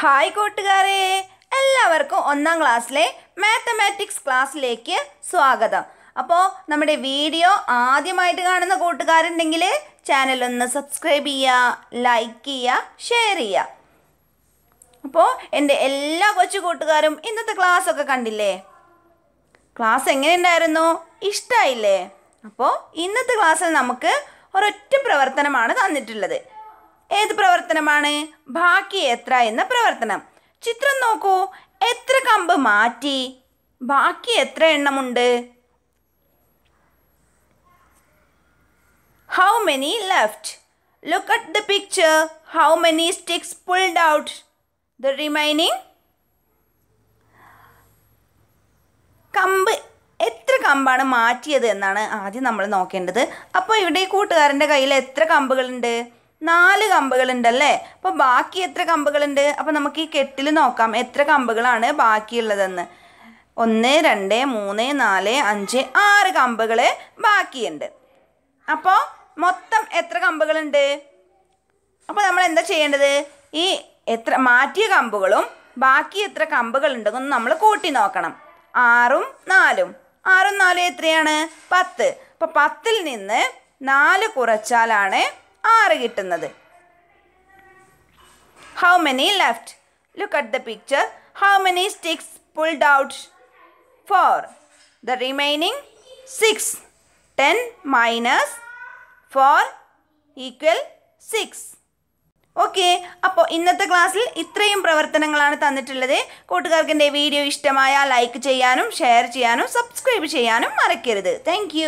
hi കൂട്ടുകാരെ എല്ലാവർക്കും ഒന്നാം ക്ലാസ്സിലെ മാത്തമാറ്റിക്സ് ക്ലാസ്സിലേക്ക് സ്വാഗതം അപ്പോൾ നമ്മുടെ വീഡിയോ ആദ്യമായിട്ട് കാണുന്ന കൂട്ടുകാരുണ്ടെങ്കിൽ ചാനൽ ഒന്ന് സബ്സ്ക്രൈബ് ചെയ്യുക ലൈക്ക് ചെയ്യുക ഷെയർ ചെയ്യുക അപ്പോൾ എൻ്റെ എല്ലാ കൊച്ചു കൂട്ടുകാരും ഇന്നത്തെ ക്ലാസ് ഒക്കെ കണ്ടില്ലേ ക്ലാസ് എങ്ങനെയുണ്ടായിരുന്നു ഇഷ്ടമായില്ലേ അപ്പോൾ ഇന്നത്തെ ക്ലാസ്സിൽ നമുക്ക് ഒരൊറ്റ പ്രവർത്തനമാണ് തന്നിട്ടുള്ളത് ഏത് പ്രവർത്തനമാണ് ബാക്കി എത്ര എന്ന പ്രവർത്തനം ചിത്രം നോക്കൂ എത്ര കമ്പ് മാറ്റി ബാക്കി എത്ര എണ്ണമുണ്ട് how many left look at the picture how many sticks pulled out the remaining കമ്പ് എത്ര കമ്പാണ് മാറ്റിയത് എന്നാണ് ആദ്യം നമ്മൾ നോക്കേണ്ടത് അപ്പോൾ ഇവിടെ കൂട്ടുകാരൻ്റെ കയ്യിൽ എത്ര കമ്പുകളുണ്ട് നാല് കമ്പുകളുണ്ടല്ലേ അപ്പോൾ ബാക്കി എത്ര കമ്പുകളുണ്ട് അപ്പോൾ നമുക്ക് ഈ കെട്ടിൽ നോക്കാം എത്ര കമ്പുകളാണ് ബാക്കിയുള്ളതെന്ന് ഒന്ന് രണ്ട് മൂന്ന് നാല് അഞ്ച് ആറ് കമ്പുകള് ബാക്കിയുണ്ട് അപ്പോൾ മൊത്തം എത്ര കമ്പുകളുണ്ട് അപ്പോൾ നമ്മൾ എന്താ ചെയ്യേണ്ടത് ഈ എത്ര മാറ്റിയ കമ്പുകളും ബാക്കി എത്ര കമ്പുകളുണ്ടെന്ന് നമ്മൾ കൂട്ടി നോക്കണം ആറും നാലും ആറും നാലും എത്രയാണ് പത്ത് അപ്പോൾ പത്തിൽ നിന്ന് നാല് കുറച്ചാലാണ് ആറ് കിട്ടുന്നത് how many left look at the picture how many sticks pulled out four the remaining six ten minus four equal six okay അപ്പോൾ ഇന്നത്തെ ക്ലാസ്സിൽ ഇത്രയും പ്രവർത്തനങ്ങളാണ് തന്നിട്ടുള്ളത് കൂട്ടുകാർക്ക് എൻ്റെ വീഡിയോ ഇഷ്ടമായാൽ ലൈക്ക് ചെയ്യാനും ഷെയർ ചെയ്യാനും സബ്സ്ക്രൈബ് ചെയ്യാനും മറക്കരുത് താങ്ക്